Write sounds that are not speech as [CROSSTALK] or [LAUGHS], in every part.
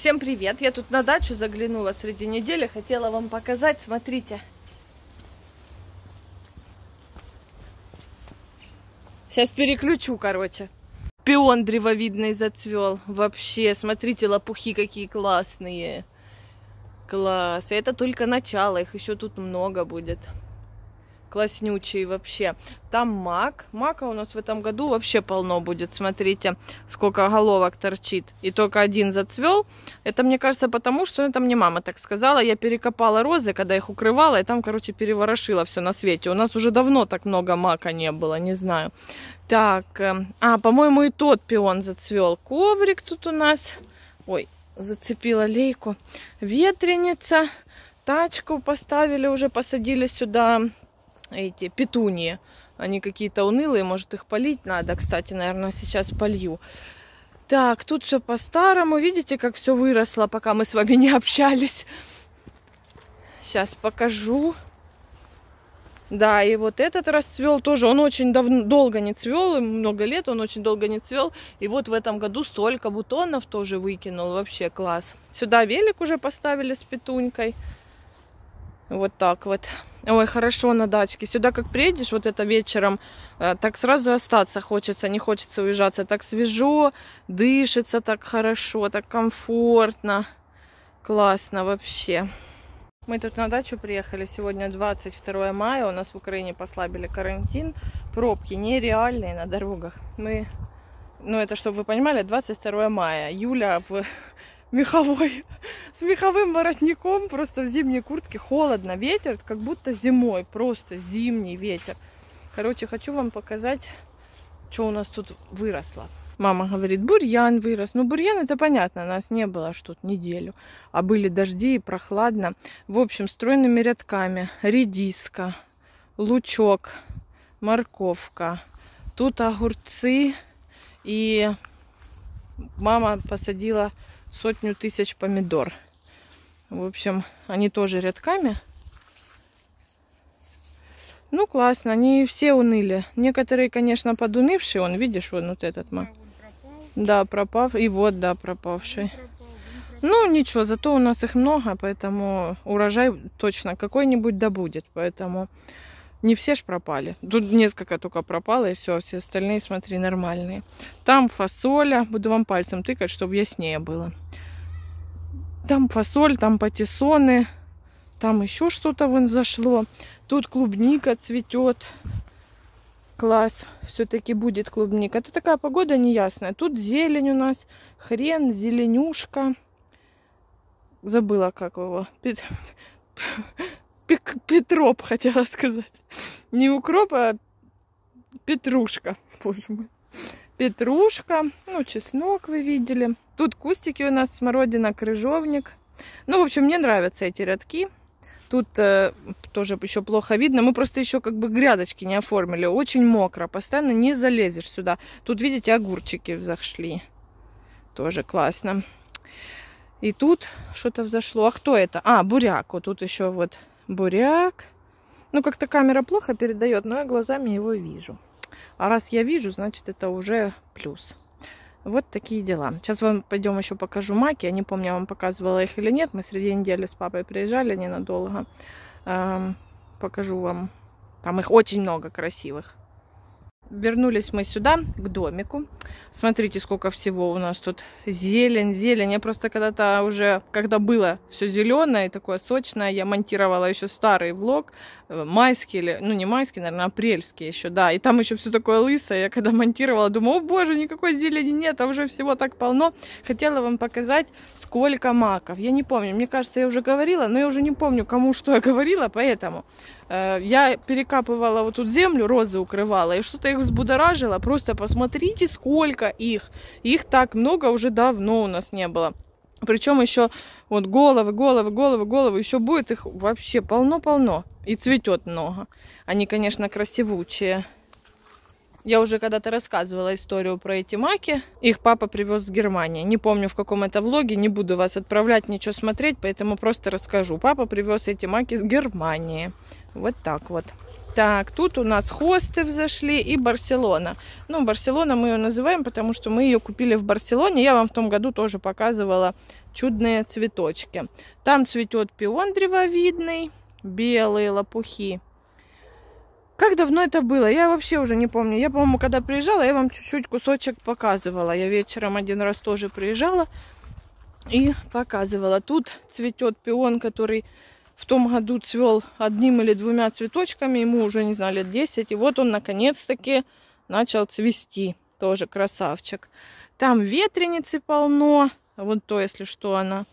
Всем привет! Я тут на дачу заглянула среди недели, хотела вам показать, смотрите. Сейчас переключу, короче. Пион древовидный зацвел. Вообще, смотрите, лопухи какие классные. Класс. И это только начало, их еще тут много будет класснючий вообще. Там мак. Мака у нас в этом году вообще полно будет. Смотрите, сколько головок торчит. И только один зацвел. Это, мне кажется, потому что, ну, это мне мама так сказала, я перекопала розы, когда их укрывала, и там, короче, переворошила все на свете. У нас уже давно так много мака не было, не знаю. Так, эм, а, по-моему, и тот пион зацвел. Коврик тут у нас. Ой, зацепила лейку. Ветреница. Тачку поставили уже, посадили сюда эти петунии. Они какие-то унылые, может их полить надо. Кстати, наверное, сейчас полью. Так, тут все по-старому. Видите, как все выросло, пока мы с вами не общались. Сейчас покажу. Да, и вот этот расцвел тоже. Он очень дав... долго не цвел, много лет он очень долго не цвел. И вот в этом году столько бутонов тоже выкинул. Вообще класс. Сюда велик уже поставили с петунькой. Вот так вот. Ой, хорошо на дачке. Сюда как приедешь, вот это вечером, э, так сразу остаться хочется, не хочется уезжаться. Так свежо, дышится так хорошо, так комфортно. Классно вообще. Мы тут на дачу приехали сегодня 22 мая. У нас в Украине послабили карантин. Пробки нереальные на дорогах. Мы, ну это чтобы вы понимали, 22 мая. Юля в меховой, [LAUGHS] с меховым воротником, просто в зимней куртке, холодно, ветер, как будто зимой, просто зимний ветер. Короче, хочу вам показать, что у нас тут выросло. Мама говорит, бурьян вырос. Ну, бурьян это понятно, нас не было что тут неделю. А были дожди и прохладно. В общем, стройными рядками. Редиска, лучок, морковка. Тут огурцы. И мама посадила сотню тысяч помидор. В общем, они тоже рядками. Ну, классно, они все уныли. Некоторые, конечно, подунывшие. Он, видишь, вон вот этот. А, Да, пропав. И вот, да, пропавший. Ну, ничего, зато у нас их много, поэтому урожай точно какой-нибудь добудет. Поэтому... Не все ж пропали. Тут несколько только пропало, и все. Все остальные, смотри, нормальные. Там фасоля. Буду вам пальцем тыкать, чтобы яснее было. Там фасоль, там патиссоны. Там еще что-то вон зашло. Тут клубника цветет. Класс. Все-таки будет клубника. Это такая погода неясная. Тут зелень у нас. Хрен, зеленюшка. Забыла, как его. [LAUGHS] пик, Петроп, хотела сказать. Не укроп, а петрушка, [LAUGHS] боже мой. Петрушка, ну, чеснок вы видели. Тут кустики у нас, смородина, крыжовник. Ну, в общем, мне нравятся эти рядки. Тут э, тоже еще плохо видно. Мы просто еще как бы грядочки не оформили. Очень мокро, постоянно не залезешь сюда. Тут, видите, огурчики взошли. Тоже классно. И тут что-то взошло. А кто это? А, буряк. Вот тут еще вот буряк. Ну, как-то камера плохо передает, но я глазами его вижу. А раз я вижу, значит, это уже плюс. Вот такие дела. Сейчас вам пойдем еще покажу маки. Я не помню, я вам показывала их или нет. Мы среди недели с папой приезжали ненадолго. Эм, покажу вам. Там их очень много красивых вернулись мы сюда, к домику. Смотрите, сколько всего у нас тут. Зелень, зелень. Я просто когда-то уже, когда было все зеленое и такое сочное, я монтировала еще старый влог, э, майский, или, ну не майский, наверное, апрельский еще, да. И там еще все такое лысое. Я когда монтировала, думаю, о боже, никакой зелени нет, а уже всего так полно. Хотела вам показать, сколько маков. Я не помню, мне кажется, я уже говорила, но я уже не помню, кому что я говорила, поэтому... Э, я перекапывала вот тут землю, розы укрывала, и что-то их взбудоражило. Просто посмотрите, сколько их. Их так много уже давно у нас не было. Причем еще вот головы, головы, головы, головы. Еще будет их вообще полно-полно. И цветет много. Они, конечно, красивучие. Я уже когда-то рассказывала историю про эти маки. Их папа привез с Германии. Не помню, в каком это влоге, не буду вас отправлять, ничего смотреть, поэтому просто расскажу. Папа привез эти маки с Германии. Вот так вот. Так, тут у нас хосты взошли и Барселона. Ну, Барселона мы ее называем, потому что мы ее купили в Барселоне. Я вам в том году тоже показывала чудные цветочки. Там цветет пион древовидный, белые лопухи. Как давно это было? Я вообще уже не помню. Я, по-моему, когда приезжала, я вам чуть-чуть кусочек показывала. Я вечером один раз тоже приезжала и показывала. Тут цветет пион, который в том году цвел одним или двумя цветочками. Ему уже, не знаю, лет 10. И вот он, наконец-таки, начал цвести. Тоже красавчик. Там ветреницы полно. Вот то, если что, она...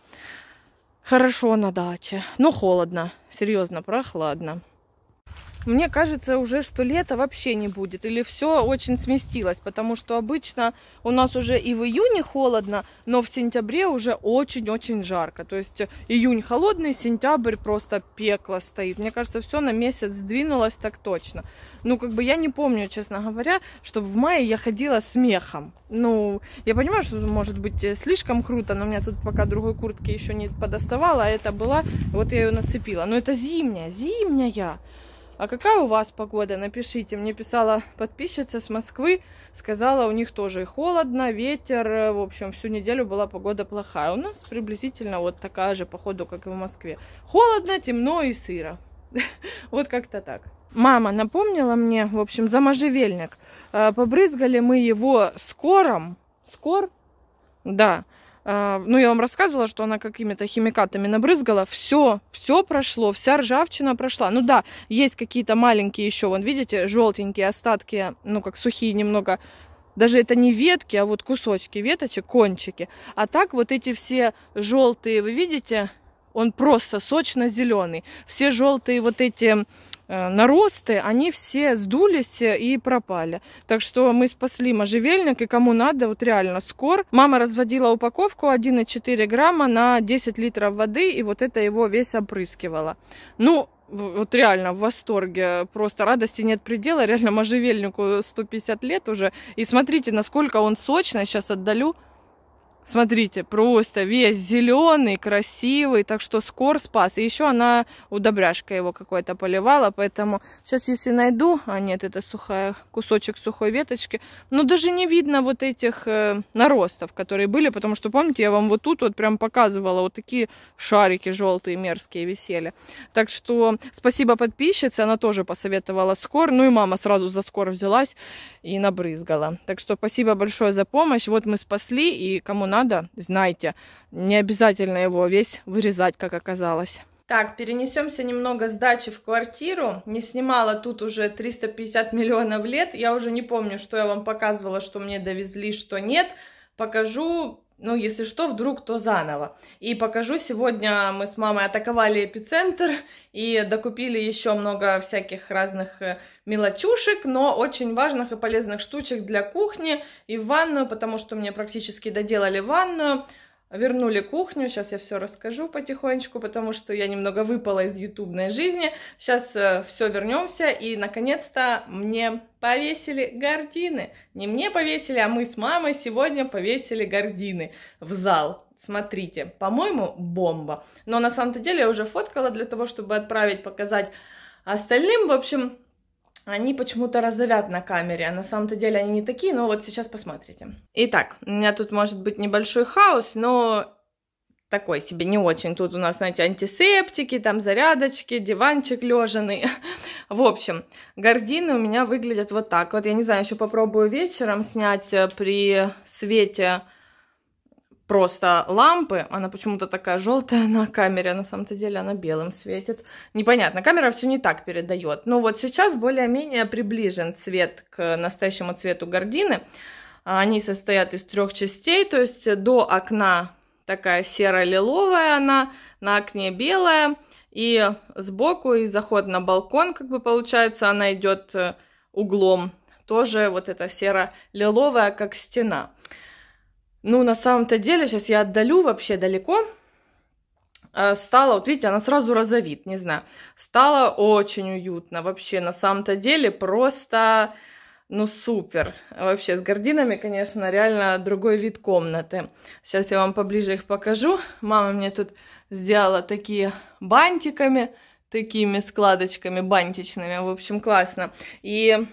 Хорошо на даче. Но холодно. Серьезно, прохладно мне кажется уже, что лета вообще не будет. Или все очень сместилось, потому что обычно у нас уже и в июне холодно, но в сентябре уже очень-очень жарко. То есть июнь холодный, сентябрь просто пекло стоит. Мне кажется, все на месяц сдвинулось так точно. Ну, как бы я не помню, честно говоря, чтобы в мае я ходила с мехом. Ну, я понимаю, что может быть слишком круто, но у меня тут пока другой куртки еще не подоставала, а это была, вот я ее нацепила. Но это зимняя, зимняя. А какая у вас погода? Напишите. Мне писала подписчица с Москвы, сказала, у них тоже холодно, ветер. Э, в общем, всю неделю была погода плохая. У нас приблизительно вот такая же, походу, как и в Москве. Холодно, темно и сыро. [LAUGHS] Вот как-то так. Мама напомнила мне, в общем, за можжевельник. Э, побрызгали мы его скором. Скор? Да. А, ну, я вам рассказывала, что она какими-то химикатами набрызгала. Все, все прошло, вся ржавчина прошла. Ну да, есть какие-то маленькие еще, вон, видите, желтенькие остатки, ну, как сухие немного. Даже это не ветки, а вот кусочки веточек, кончики. А так вот эти все желтые, вы видите, он просто сочно-зеленый. Все желтые вот эти Э, наросты, они все сдулись и пропали. Так что мы спасли можжевельник, и кому надо, вот реально скор. Мама разводила упаковку 1,4 грамма на 10 литров воды, и вот это его весь опрыскивала. Ну, вот реально в восторге, просто радости нет предела, [LAUGHS] реально можжевельнику 150 лет уже. И смотрите, насколько он сочно, сейчас отдалю, Смотрите, просто весь зеленый, красивый, так что скор спас. И еще она удобряшка его какой-то поливала, поэтому сейчас если найду, а нет, это сухая, кусочек сухой веточки, но ну, даже не видно вот этих э, наростов, которые были, потому что, помните, я вам вот тут вот прям показывала, вот такие шарики желтые мерзкие висели. Так что спасибо подписчице, она тоже посоветовала скор, ну и мама сразу за скор взялась и набрызгала. Так что спасибо большое за помощь, вот мы спасли, и кому надо, надо, знайте. Не обязательно его весь вырезать, как оказалось. Так, перенесемся немного с дачи в квартиру. Не снимала тут уже 350 миллионов лет. Я уже не помню, что я вам показывала, что мне довезли, что нет. Покажу ну, если что, вдруг, то заново. И покажу, сегодня мы с мамой атаковали эпицентр и докупили еще много всяких разных э, мелочушек, но очень важных и полезных штучек для кухни и в ванную, потому что мне практически доделали ванную. Вернули кухню, сейчас я все расскажу потихонечку, потому что я немного выпала из ютубной жизни. Сейчас э, все вернемся, и наконец-то мне повесили гардины. Не мне повесили, а мы с мамой сегодня повесили гардины в зал. Смотрите, по-моему, бомба. Но на самом-то деле я уже фоткала для того, чтобы отправить, показать остальным. В общем, они почему-то разовят на камере, а на самом-то деле они не такие, но вот сейчас посмотрите. Итак, у меня тут может быть небольшой хаос, но такой себе не очень. Тут у нас, знаете, антисептики, там зарядочки, диванчик лежаный. [LAUGHS] В общем, гардины у меня выглядят вот так. Вот я не знаю, еще попробую вечером снять э, при свете просто лампы. Она почему-то такая желтая на камере, на самом-то деле она белым светит. Непонятно, камера все не так передает. Но вот сейчас более-менее приближен цвет к настоящему цвету гардины. Они состоят из трех частей, то есть до окна такая серо-лиловая она, на окне белая, и сбоку, и заход на балкон, как бы получается, она идет э, углом, тоже вот эта серо-лиловая, как стена. Ну, на самом-то деле, сейчас я отдалю вообще далеко. А, стало, вот видите, она сразу розовит, не знаю. Стало очень уютно вообще, на самом-то деле, просто, ну, супер. Вообще, с гардинами, конечно, реально другой вид комнаты. Сейчас я вам поближе их покажу. Мама мне тут сделала такие бантиками, такими складочками бантичными. В общем, классно. И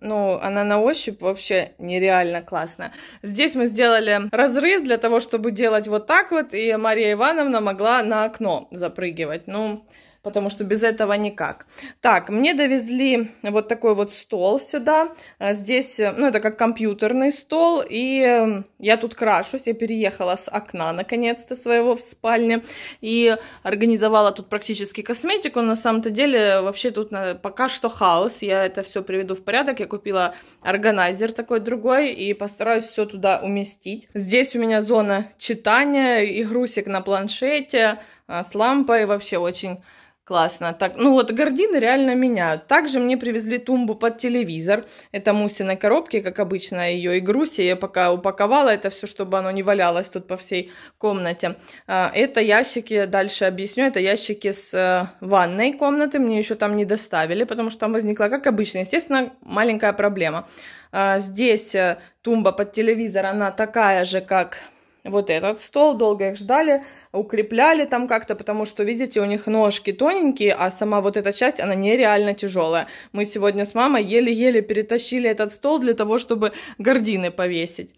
ну, она на ощупь вообще нереально классная. Здесь мы сделали разрыв для того, чтобы делать вот так вот, и Мария Ивановна могла на окно запрыгивать. Ну, потому что без этого никак. Так, мне довезли вот такой вот стол сюда. А, здесь, э, ну, это как компьютерный стол, и эм, я тут крашусь. Я переехала с окна, наконец-то, своего в спальне, и организовала тут практически косметику. на самом-то деле, вообще тут э, пока что хаос. Я это все приведу в порядок. Я купила органайзер такой другой, и постараюсь все туда уместить. Здесь у меня зона читания, игрусик на планшете, а, с лампой вообще очень Классно. Так, ну вот гардины реально меняют. Также мне привезли тумбу под телевизор. Это мусиной коробке, как обычно, ее и груси. Я пока упаковала это все, чтобы оно не валялось тут по всей комнате. А, это ящики, дальше объясню, это ящики с э, ванной комнаты. Мне еще там не доставили, потому что там возникла, как обычно, естественно, маленькая проблема. А, здесь э, тумба под телевизор, она такая же, как вот этот стол. Долго их ждали укрепляли там как-то, потому что, видите, у них ножки тоненькие, а сама вот эта часть, она нереально тяжелая. Мы сегодня с мамой еле-еле перетащили этот стол для того, чтобы гордины повесить.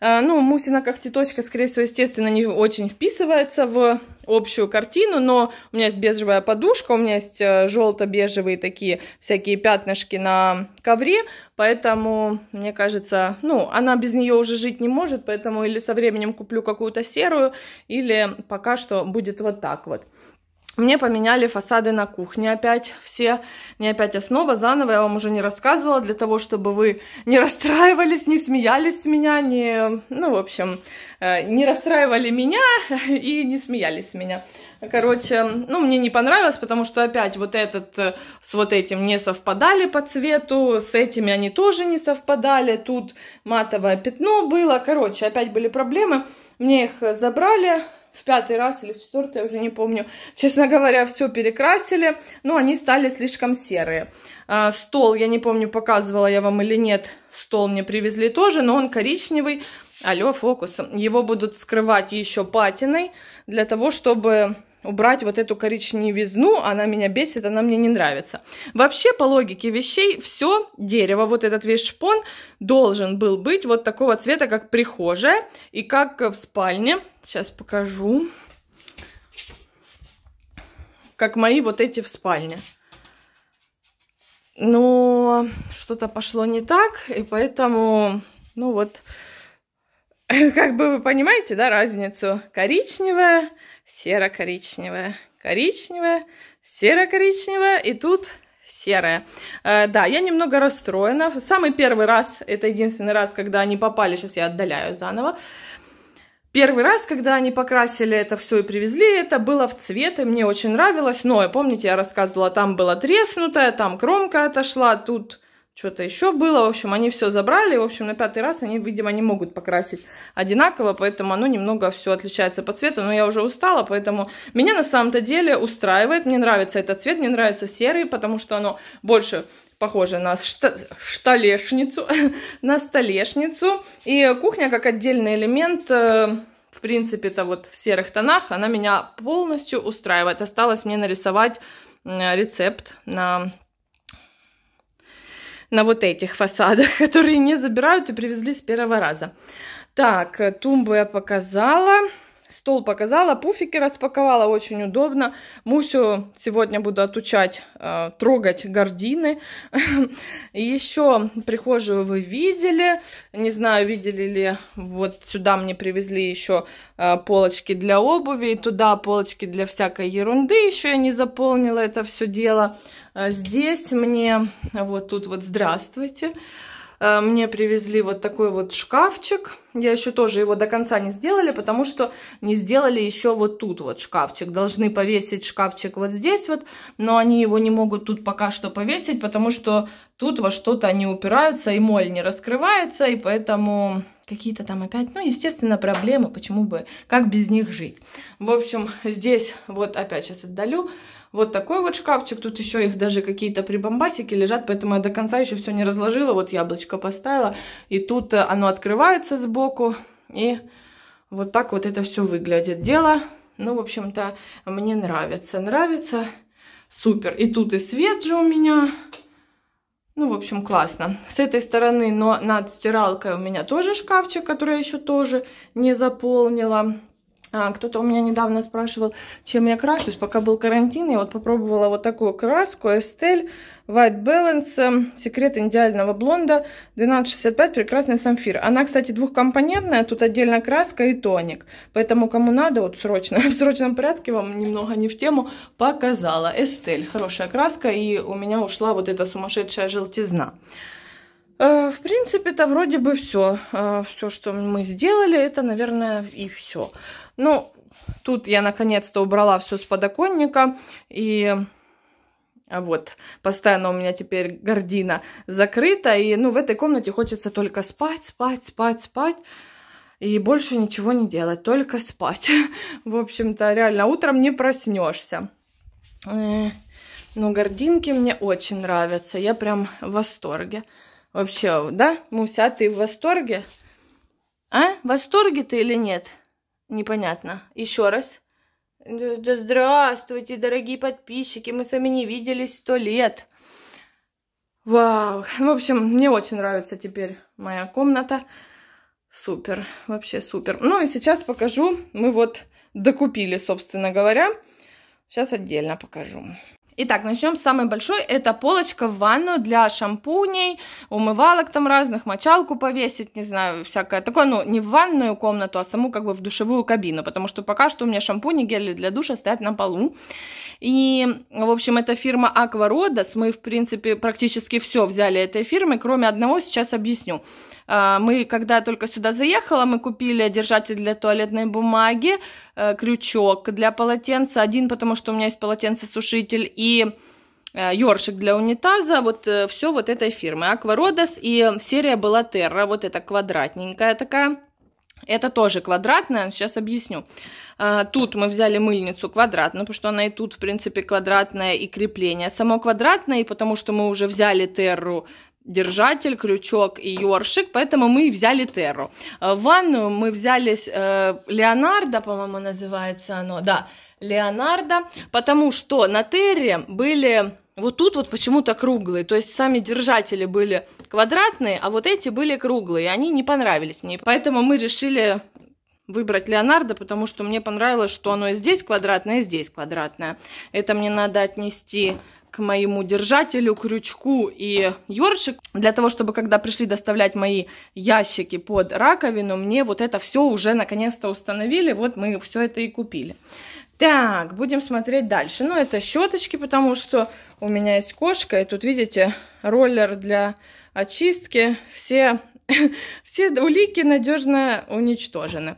Э, ну, Мусина как теточка, скорее всего, естественно, не очень вписывается в общую картину, но у меня есть бежевая подушка, у меня есть э, желто-бежевые такие всякие пятнышки на ковре, поэтому, мне кажется, ну, она без нее уже жить не может, поэтому или со временем куплю какую-то серую, или пока что будет вот так вот. Мне поменяли фасады на кухне опять все, не опять основа, заново, я вам уже не рассказывала, для того, чтобы вы не расстраивались, не смеялись с меня, не, ну, в общем, э, не расстраивали меня [LAUGHS] и не смеялись с меня. Короче, ну, мне не понравилось, потому что опять вот этот э, с вот этим не совпадали по цвету, с этими они тоже не совпадали, тут матовое пятно было, короче, опять были проблемы. Мне их забрали, в пятый раз или в четвертый, я уже не помню. Честно говоря, все перекрасили, но они стали слишком серые. А, стол, я не помню, показывала я вам или нет, стол мне привезли тоже, но он коричневый. Алло, фокус. Его будут скрывать еще патиной для того, чтобы убрать вот эту коричневизну, она меня бесит, она мне не нравится. Вообще, по логике вещей, все дерево, вот этот весь шпон должен был быть вот такого цвета, как прихожая и как в спальне. Сейчас покажу. Как мои вот эти в спальне. Но что-то пошло не так, и поэтому, ну вот, [LAUGHS] Как бы вы понимаете, да, разницу? Коричневая, серо-коричневая, коричневая, серо-коричневая, и тут серая. Э, да, я немного расстроена. самый первый раз, это единственный раз, когда они попали, сейчас я отдаляю заново. Первый раз, когда они покрасили это все и привезли, это было в цвет, и мне очень нравилось. Но, помните, я рассказывала, там была треснутая, там кромка отошла, тут что-то еще было. В общем, они все забрали. В общем, на пятый раз они, видимо, не могут покрасить одинаково, поэтому оно немного все отличается по цвету. Но я уже устала, поэтому меня на самом-то деле устраивает. Мне нравится этот цвет, мне нравится серый, потому что оно больше похоже на столешницу, [LAUGHS] на столешницу. И кухня как отдельный элемент... Э, в принципе-то вот в серых тонах она меня полностью устраивает. Осталось мне нарисовать рецепт на на вот этих фасадах, [LAUGHS] которые не забирают и привезли с первого раза. Так, э, тумбу я показала. Стол показала, пуфики распаковала, очень удобно. Мусю сегодня буду отучать э, трогать гардины. [LAUGHS] Еще прихожую вы видели. Не знаю, видели ли, вот сюда мне привезли еще э, полочки для обуви, и туда полочки для всякой ерунды. Еще я не заполнила это все дело. Э, здесь мне, вот тут вот, здравствуйте. Здравствуйте Э, мне привезли вот такой вот шкафчик. Я еще тоже его до конца не сделали, потому что не сделали еще вот тут вот шкафчик. Должны повесить шкафчик вот здесь вот, но они его не могут тут пока что повесить, потому что тут во что-то они упираются, и моль не раскрывается, и поэтому какие-то там опять, ну, естественно, проблемы, почему бы, как без них жить. В общем, здесь вот опять сейчас отдалю, вот такой вот шкафчик. Тут еще их даже какие-то прибамбасики лежат, поэтому я до конца еще все не разложила. Вот яблочко поставила. И тут э, оно открывается сбоку. И вот так вот это все выглядит. Дело, ну, в общем-то, мне нравится. Нравится. Супер. И тут и свет же у меня. Ну, в общем, классно. С этой стороны, но над стиралкой у меня тоже шкафчик, который я еще тоже не заполнила. А, кто-то у меня недавно спрашивал, чем я крашусь. Пока был карантин, я вот попробовала вот такую краску Estelle White Balance эм, Секрет идеального блонда 1265 Прекрасный самфир. Она, кстати, двухкомпонентная. Тут отдельно краска и тоник. Поэтому кому надо, вот срочно, [LAUGHS] в срочном порядке вам немного не в тему, показала. Estelle. Хорошая краска и у меня ушла вот эта сумасшедшая желтизна. Э, в принципе, это вроде бы все. Э, все, что мы сделали, это, наверное, и все. Ну, тут я наконец-то убрала все с подоконника и... А, вот, постоянно у меня теперь гордина закрыта, и, ну, в этой комнате хочется только спать, спать, спать, спать, и больше ничего не делать, только спать. [LAUGHS] В общем-то, реально, утром не проснешься. Э, Но ну, гординки мне очень нравятся, я прям в восторге. Вообще, да, Муся, а ты в восторге? А, в восторге ты или нет? Непонятно. Еще раз. Да здравствуйте, дорогие подписчики, мы с вами не виделись сто лет. Вау. В общем, мне очень нравится теперь моя комната. Супер, вообще супер. Ну и сейчас покажу. Мы вот докупили, собственно говоря. Сейчас отдельно покажу. Итак, начнем с самой большой. Это полочка в ванну для шампуней, умывалок там разных, мочалку повесить, не знаю, всякое такое. Ну, не в ванную комнату, а саму как бы в душевую кабину, потому что пока что у меня шампуни, гели для душа стоят на полу. И, в общем, эта фирма Аквародос. Мы, в принципе, практически все взяли этой фирмы, кроме одного, сейчас объясню. А, мы, когда только сюда заехала, мы купили держатель для туалетной бумаги, э, крючок для полотенца, один, потому что у меня есть полотенцесушитель, и э, ёршик для унитаза, вот э, все вот этой фирмы. Аквародос и серия была Терра, вот эта квадратненькая такая. Это тоже квадратная, сейчас объясню. А, тут мы взяли мыльницу квадратную, потому что она и тут, в принципе, квадратная, и крепление само квадратное, и потому что мы уже взяли терру держатель, крючок и ёршик, поэтому мы взяли терру. Э, в ванную мы взялись э, Леонардо, по-моему, называется оно, да, Леонардо, потому что на терре были вот тут вот почему-то круглые, то есть сами держатели были квадратные, а вот эти были круглые, и они не понравились мне, поэтому мы решили выбрать Леонардо, потому что мне понравилось, что оно и здесь квадратное, и здесь квадратное. Это мне надо отнести к моему держателю, крючку и ёршик, для того, чтобы когда пришли доставлять мои ящики под раковину, мне вот это все уже наконец-то установили, вот мы все это и купили. Так, будем смотреть дальше. Ну, это щеточки, потому что у меня есть кошка, и тут, видите, роллер для очистки. Все [LAUGHS] Все улики надежно уничтожены.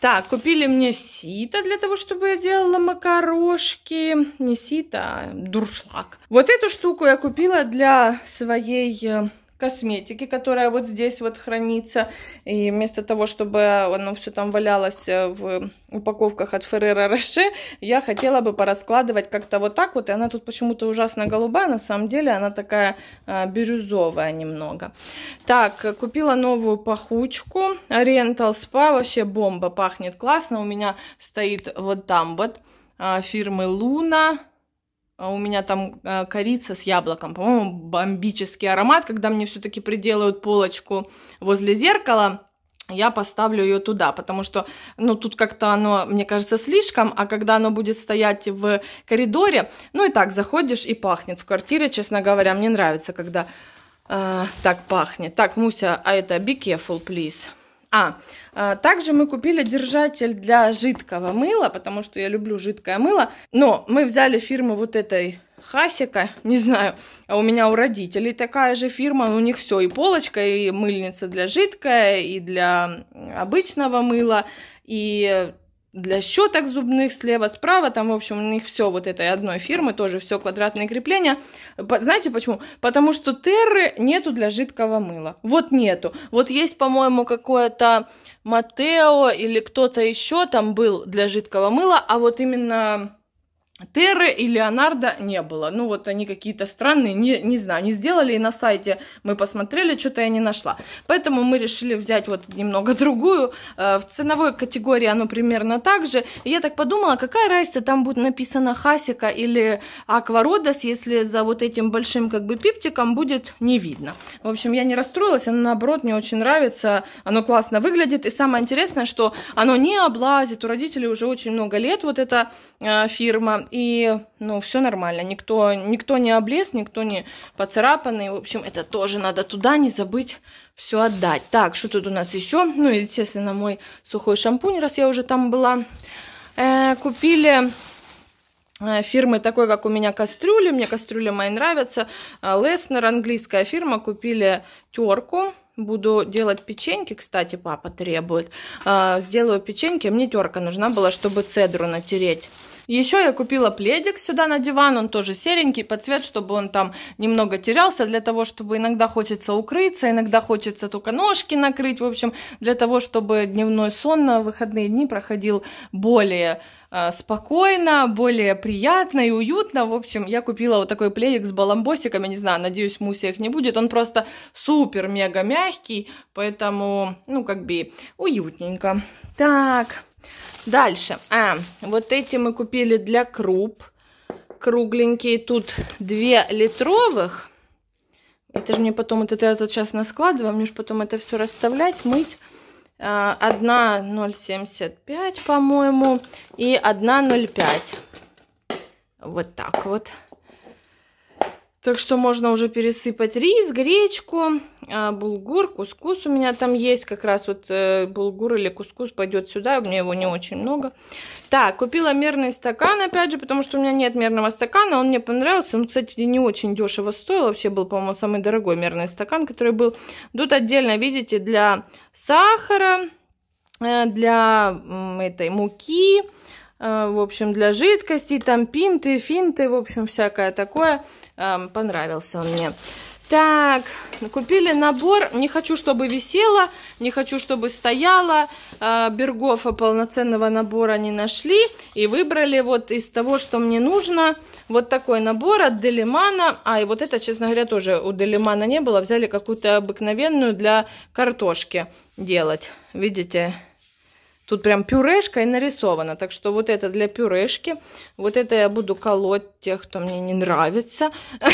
Так, купили мне сито для того, чтобы я делала макарошки. Не сито, а дуршлаг. Вот эту штуку я купила для своей э, косметики, которая вот здесь вот хранится. И вместо того, чтобы оно все там валялось э, в упаковках от Ferrero Rocher, я хотела бы пораскладывать как-то вот так вот. И она тут почему-то ужасно голубая, на самом деле она такая э, бирюзовая немного. Так, купила новую пахучку. Oriental Spa, вообще бомба, пахнет классно. У меня стоит вот там вот э, фирмы Луна. А у меня там э, корица с яблоком, по-моему, бомбический аромат, когда мне все-таки приделают полочку возле зеркала, я поставлю ее туда, потому что, ну, тут как-то оно, мне кажется, слишком, а когда оно будет стоять в коридоре, ну, и так заходишь и пахнет. В квартире, честно говоря, мне нравится, когда э, так пахнет. Так, Муся, а это be careful, please. А, э, также мы купили держатель для жидкого мыла, потому что я люблю жидкое мыло. Но мы взяли фирму вот этой Хасика, не знаю, а у меня у родителей такая же фирма, у них все, и полочка, и мыльница для жидкое, и для обычного мыла, и для щеток зубных слева, справа, там, в общем, у них все вот этой одной фирмы, тоже все квадратные крепления. Знаете почему? Потому что терры нету для жидкого мыла. Вот нету. Вот есть, по-моему, какое-то Матео или кто-то еще там был для жидкого мыла, а вот именно Терры и Леонардо не было. Ну, вот они какие-то странные, не, не знаю, не сделали. И на сайте мы посмотрели, что-то я не нашла. Поэтому мы решили взять вот немного [LAUGHS] другую. Э, в ценовой категории оно примерно так же. И я так подумала, какая разница, там будет написано Хасика или Аквародос, если за вот этим большим как бы пиптиком будет не видно. В общем, я не расстроилась, оно наоборот мне очень нравится. Оно классно выглядит. И самое интересное, что оно не облазит. У родителей уже очень много лет вот эта э, фирма и, ну, все нормально. Никто, никто не облез, никто не поцарапанный. В общем, это тоже надо туда не забыть все отдать. Так, что тут у нас еще? Ну, естественно, мой сухой шампунь, раз я уже там была. Э, купили э, фирмы такой, как у меня кастрюли. Мне кастрюли мои нравятся. Э, Леснер, английская фирма, купили терку. Буду делать печеньки, кстати, папа требует. Э, сделаю печеньки, мне терка нужна была, чтобы цедру натереть. Еще я купила пледик сюда на диван, он тоже серенький, под цвет, чтобы он там немного терялся, для того, чтобы иногда хочется укрыться, иногда хочется только ножки накрыть, в общем, для того, чтобы дневной сон на выходные дни проходил более э, спокойно, более приятно и уютно. В общем, я купила вот такой пледик с баламбосиками, не знаю, надеюсь, Муся их не будет. Он просто супер-мега мягкий, поэтому, ну, как бы, уютненько. Так, Дальше. А, вот эти мы купили для круп. Кругленькие. Тут 2 литровых. Это же мне потом, вот это я тут сейчас наскладываю, мне же потом это все расставлять, мыть. А, одна 0,75, по-моему, и одна 0,5. Вот так вот. Так что можно уже пересыпать рис, гречку, а, булгур, кускус у меня там есть. Как раз вот э, булгур или кускус пойдет сюда, у меня его не очень много. Так, купила мерный стакан, опять же, потому что у меня нет мерного стакана. Он мне понравился, он, кстати, не очень дешево стоил. Вообще был, по-моему, самый дорогой мерный стакан, который был. Тут отдельно, видите, для сахара, э, для этой муки, Э, в общем, для жидкостей, там пинты, финты, в общем, всякое такое. Эм, понравился он мне. Так, купили набор. Не хочу, чтобы висело, не хочу, чтобы стояло. Э, Бергофа полноценного набора не нашли. И выбрали вот из того, что мне нужно, вот такой набор от Делимана. А, и вот это, честно говоря, тоже у Делимана не было. Взяли какую-то обыкновенную для картошки делать. Видите? Тут прям пюрешка и нарисовано. Так что вот это для пюрешки. Вот это я буду колоть тех, кто мне не нравится. [LAUGHS] Но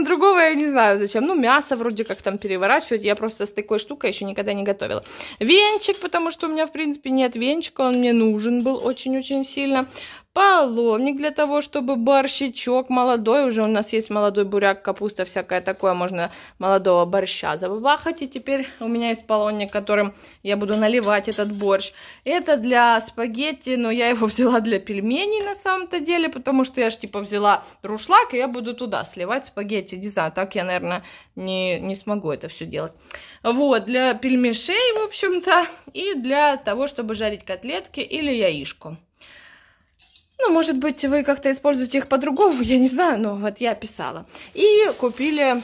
ну, другого я не знаю зачем. Ну, мясо вроде как там переворачивать. Я просто с такой штукой еще никогда не готовила. Венчик, потому что у меня, в принципе, нет венчика. Он мне нужен был очень-очень сильно. Половник для того, чтобы борщичок молодой. Уже у нас есть молодой буряк, капуста, всякое такое. Можно молодого борща забабахать. И теперь у меня есть половник, которым я буду наливать этот борщ. Это для спагетти, но я его [LAUGHS] взяла для пельменей на самом-то деле. Потому что я же типа взяла рушлак, и я буду туда сливать спагетти. Не знаю, так я, наверное, не, не смогу это все делать. Вот, для пельмешей, в общем-то. И для того, чтобы жарить котлетки или яишку. Ну, может быть, вы как-то используете их по-другому, я не знаю, но вот я писала. И купили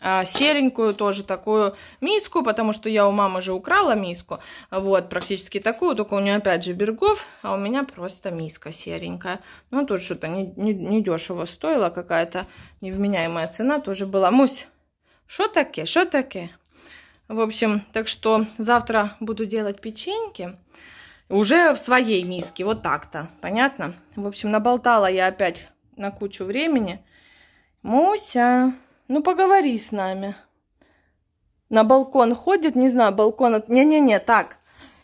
а, серенькую тоже такую миску, потому что я у мамы же украла миску, вот, практически такую, только у нее опять же бергов, а у меня просто миска серенькая. Ну, тут что-то недешево не, не, дешево стоило, какая-то невменяемая цена тоже была. Мусь, что такое, что такое? В общем, так что завтра буду делать печеньки, уже в своей миске, вот так-то, понятно? В общем, наболтала я опять на кучу времени. Муся, ну поговори с нами. На балкон ходит, не знаю, балкон... От... Не-не-не, так,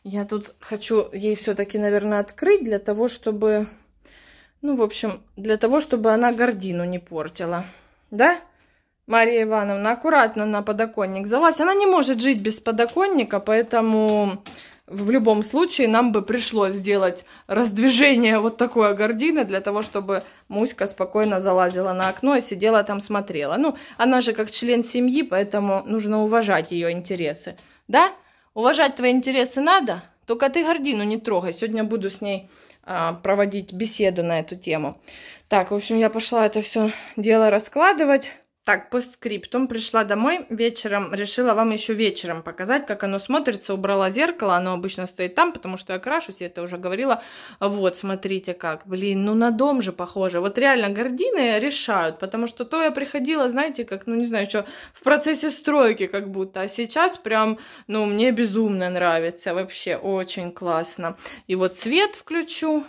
я тут хочу ей все-таки, наверное, открыть для того, чтобы... Ну, в общем, для того, чтобы она гордину не портила. Да? Мария Ивановна, аккуратно на подоконник залазь. Она не может жить без подоконника, поэтому в любом случае нам бы пришлось сделать раздвижение вот такой гардины для того, чтобы Муська спокойно залазила на окно и сидела там смотрела. Ну, она же как член семьи, поэтому нужно уважать ее интересы. Да? Уважать твои интересы надо? Только ты гордину не трогай. Сегодня буду с ней а, проводить беседу на эту тему. Так, в общем, я пошла это все дело раскладывать. Так, по скриптум. Пришла домой вечером, решила вам еще вечером показать, как оно смотрится. Убрала зеркало, оно обычно стоит там, потому что я крашусь, я это уже говорила. Вот, смотрите как. Блин, ну на дом же похоже. Вот реально гордины решают, потому что то я приходила, знаете, как, ну не знаю, что в процессе стройки как будто. А сейчас прям, ну мне безумно нравится. Вообще очень классно. И вот свет включу.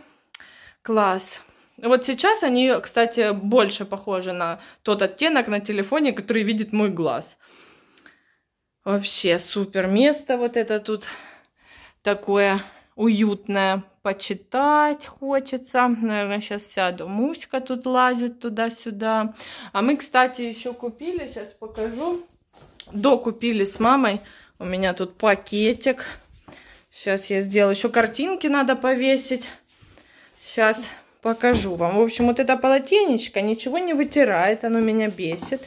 Класс. Вот сейчас они, кстати, больше похожи на тот оттенок на телефоне, который видит мой глаз. Вообще супер место вот это тут такое уютное. Почитать хочется. Наверное, сейчас сяду. Муська тут лазит туда-сюда. А мы, кстати, еще купили, сейчас покажу. Докупили с мамой. У меня тут пакетик. Сейчас я сделаю. Еще картинки надо повесить. Сейчас покажу вам. В общем, вот это полотенечко ничего не вытирает, оно меня бесит.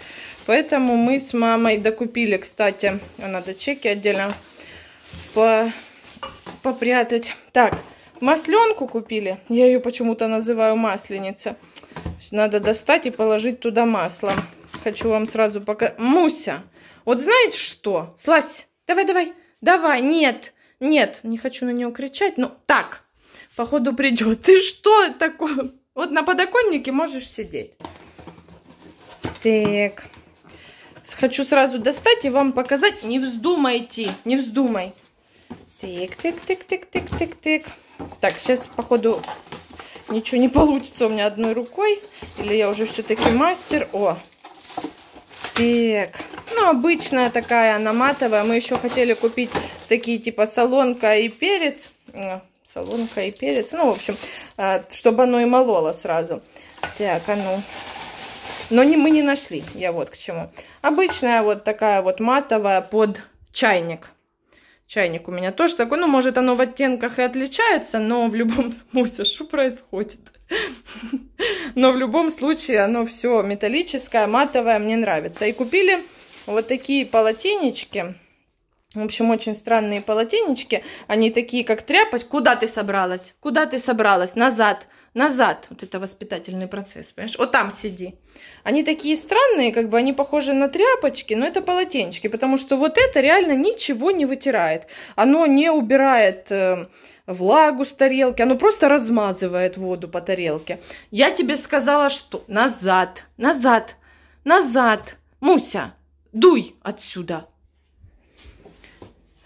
Поэтому мы с мамой докупили, кстати, надо чеки отдельно по... попрятать. Так, масленку купили, я ее почему-то называю масленица. Надо достать и положить туда масло. Хочу вам сразу показать. Муся, вот знаете что? Слазь, давай, давай, давай, нет, нет, не хочу на нее кричать, но так, походу придет. Ты что такое? Вот на подоконнике можешь сидеть. Так. Хочу сразу достать и вам показать. Не вздумайте, не вздумай. Так, так, так, так, так, так, так. Так, сейчас, походу, ничего не получится у меня одной рукой. Или я уже все-таки мастер. О, так. Ну, обычная такая, она матовая. Мы еще хотели купить такие, типа, солонка и перец солонка и перец. Ну, в общем, а, чтобы оно и мололо сразу. Так, а ну. Но не, мы не нашли, я вот к чему. Обычная вот такая вот матовая под чайник. Чайник у меня тоже такой. Ну, может, оно в оттенках и отличается, но в любом... [LAUGHS] Муся, что происходит? [LAUGHS] Но в любом случае оно все металлическое, матовое, мне нравится. И купили вот такие полотенечки. В общем, очень странные полотенечки. Они такие, как тряпать. Куда ты собралась? Куда ты собралась? Назад, назад. Вот это воспитательный процесс, понимаешь? Вот там сиди. Они такие странные, как бы они похожи на тряпочки, но это полотенчики, потому что вот это реально ничего не вытирает. Оно не убирает э, влагу с тарелки, оно просто размазывает воду по тарелке. Я тебе сказала, что назад, назад, назад, Муся, дуй отсюда,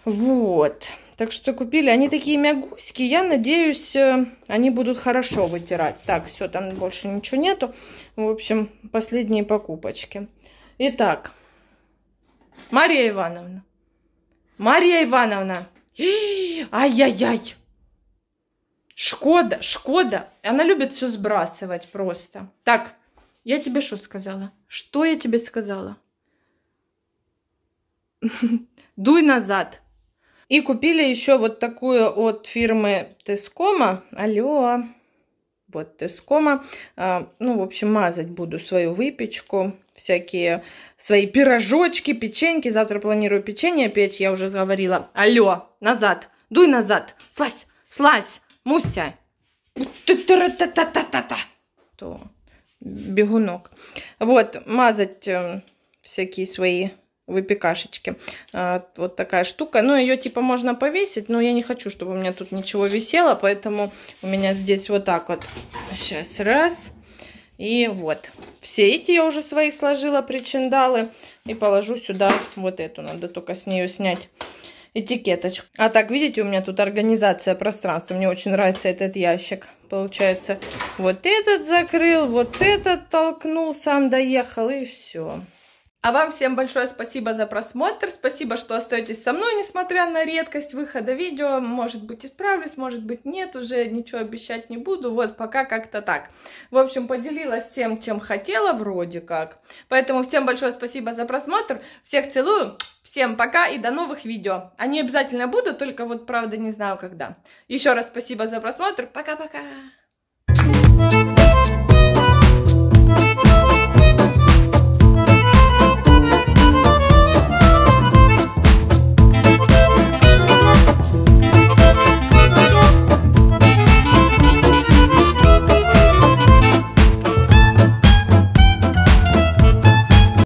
вот. Так что купили. Они такие мягуськие. Я надеюсь, э, они будут хорошо вытирать. Так, все, там больше ничего нету. В общем, последние покупочки. Итак, Мария Ивановна. Мария Ивановна. [GASPS] Ай-яй-яй. Шкода, Шкода. Она любит все сбрасывать просто. Так, я тебе что сказала? Что я тебе сказала? [LAUGHS] Дуй назад. И купили еще вот такую от фирмы Тескома. Алло. Вот Тескома. А, ну, в общем, мазать буду свою выпечку, всякие свои пирожочки, печеньки. Завтра планирую печенье печь, я уже говорила. Алло, назад, дуй назад, слазь, слазь, муся. бегунок. Вот, мазать эм, всякие свои выпекашечки. А, вот такая штука. Ну, ее типа можно повесить, но я не хочу, чтобы у меня тут ничего висело, поэтому у меня здесь вот так вот. Сейчас, раз. И вот. Все эти я уже свои сложила, причиндалы. И положу сюда вот эту. Надо только с нее снять этикеточку. А так, видите, у меня тут организация пространства. Мне очень нравится этот ящик. Получается, вот этот закрыл, вот этот толкнул, сам доехал и все. А вам всем большое спасибо за просмотр, спасибо, что остаетесь со мной, несмотря на редкость выхода видео. Может быть, исправлюсь, может быть, нет, уже ничего обещать не буду, вот пока как-то так. В общем, поделилась всем, чем хотела, вроде как. Поэтому всем большое спасибо за просмотр, всех целую, всем пока и до новых видео. Они обязательно будут, только вот, правда, не знаю когда. Еще раз спасибо за просмотр, пока-пока!